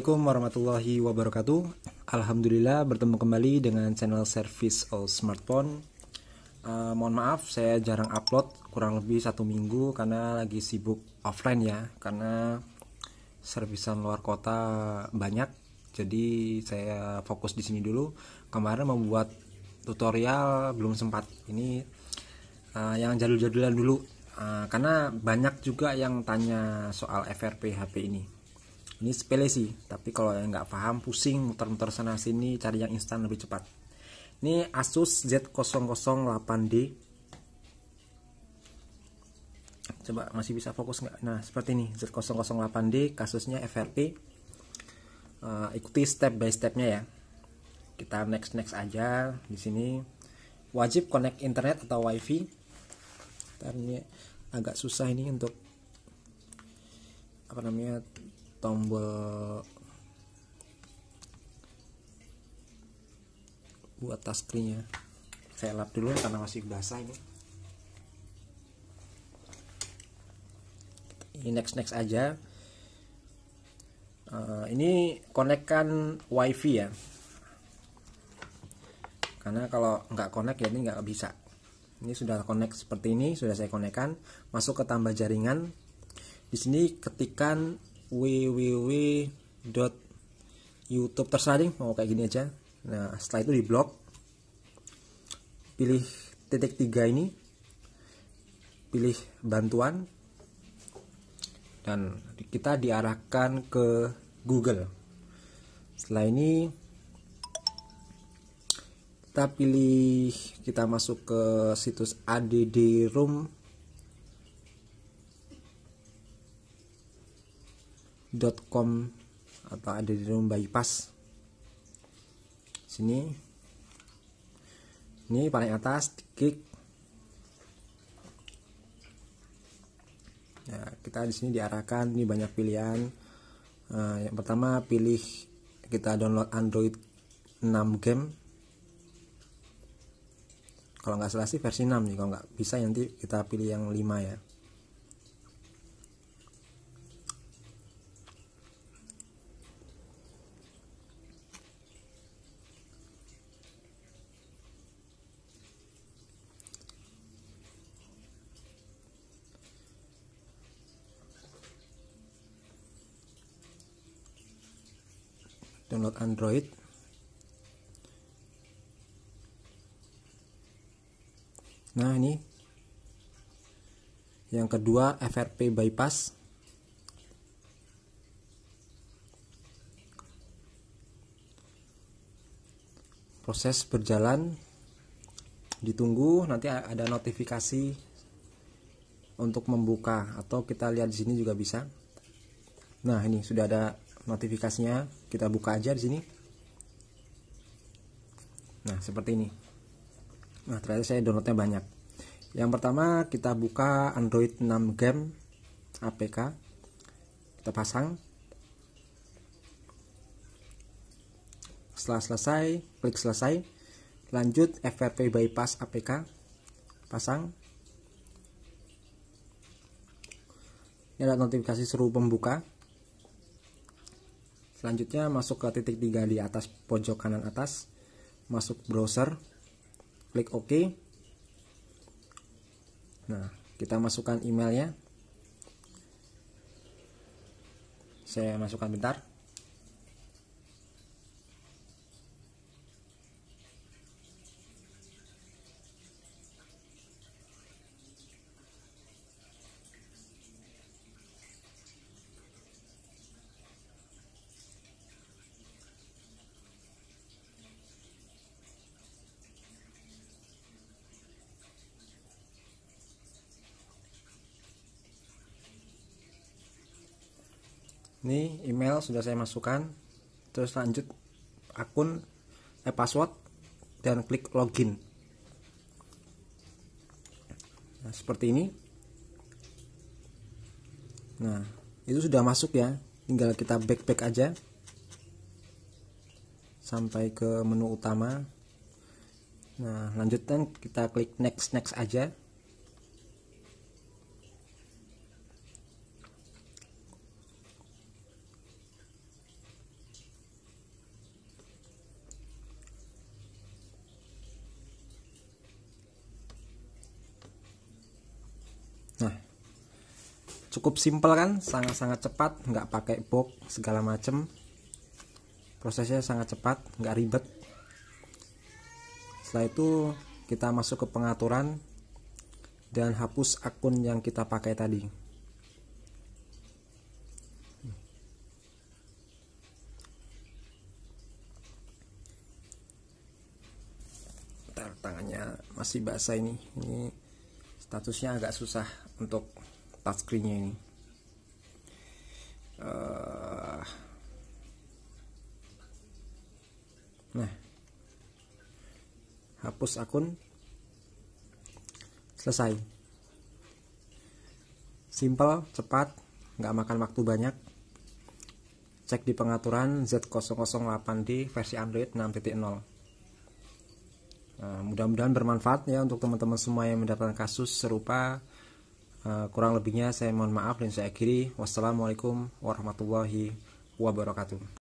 Assalamualaikum warahmatullahi wabarakatuh Alhamdulillah bertemu kembali dengan channel service all smartphone uh, Mohon maaf saya jarang upload kurang lebih satu minggu karena lagi sibuk offline ya Karena servisan luar kota banyak Jadi saya fokus di sini dulu Kemarin membuat tutorial belum sempat Ini uh, yang jadul-jadulan dulu uh, Karena banyak juga yang tanya soal FRP HP ini ini sepele sih tapi kalau yang nggak paham pusing muter-muter sana sini cari yang instan lebih cepat ini Asus Z008D coba masih bisa fokus nggak nah seperti ini Z008D kasusnya FRP uh, eh, ikuti step by stepnya ya kita next next aja di sini wajib connect internet atau wifi Ternyata agak susah ini untuk apa namanya tombol buat taskrinya saya lap dulu karena masih basah ini ini next next aja uh, ini konekkan wifi ya karena kalau nggak connect ya ini nggak bisa ini sudah connect seperti ini sudah saya konekkan masuk ke tambah jaringan di sini ketikan www.youtube terserah tersaring mau kayak gini aja nah setelah itu di blok pilih titik tiga ini pilih bantuan dan kita diarahkan ke Google setelah ini kita pilih kita masuk ke situs add room com atau ada di room bypass sini ini paling atas klik ya, kita di sini diarahkan ini banyak pilihan uh, yang pertama pilih kita download Android 6 game kalau nggak salah sih versi 6 nih kalau nggak bisa nanti kita pilih yang 5 ya download Android nah ini yang kedua FRP bypass proses berjalan ditunggu nanti ada notifikasi untuk membuka atau kita lihat di sini juga bisa nah ini sudah ada notifikasinya kita buka aja di sini nah seperti ini nah ternyata saya downloadnya banyak yang pertama kita buka Android 6 game APK kita pasang setelah selesai klik selesai lanjut FRP bypass APK pasang ini ada notifikasi seru pembuka selanjutnya masuk ke titik tiga di atas pojok kanan atas masuk browser klik OK nah kita masukkan emailnya saya masukkan bentar ini email sudah saya masukkan terus lanjut akun eh, password dan klik login nah seperti ini nah itu sudah masuk ya tinggal kita backpack aja sampai ke menu utama nah lanjutkan kita klik next next aja cukup simpel kan sangat-sangat cepat nggak pakai box segala macem prosesnya sangat cepat nggak ribet setelah itu kita masuk ke pengaturan dan hapus akun yang kita pakai tadi tangannya masih basah ini ini statusnya agak susah untuk touchscreennya ini uh, nah hapus akun selesai simple cepat nggak makan waktu banyak cek di pengaturan Z008D versi Android 6.0 Nah, mudah-mudahan bermanfaat ya untuk teman-teman semua yang mendapatkan kasus serupa Eh, kurang lebihnya saya mohon maaf dan saya akhiri. Wassalamualaikum warahmatullahi wabarakatuh.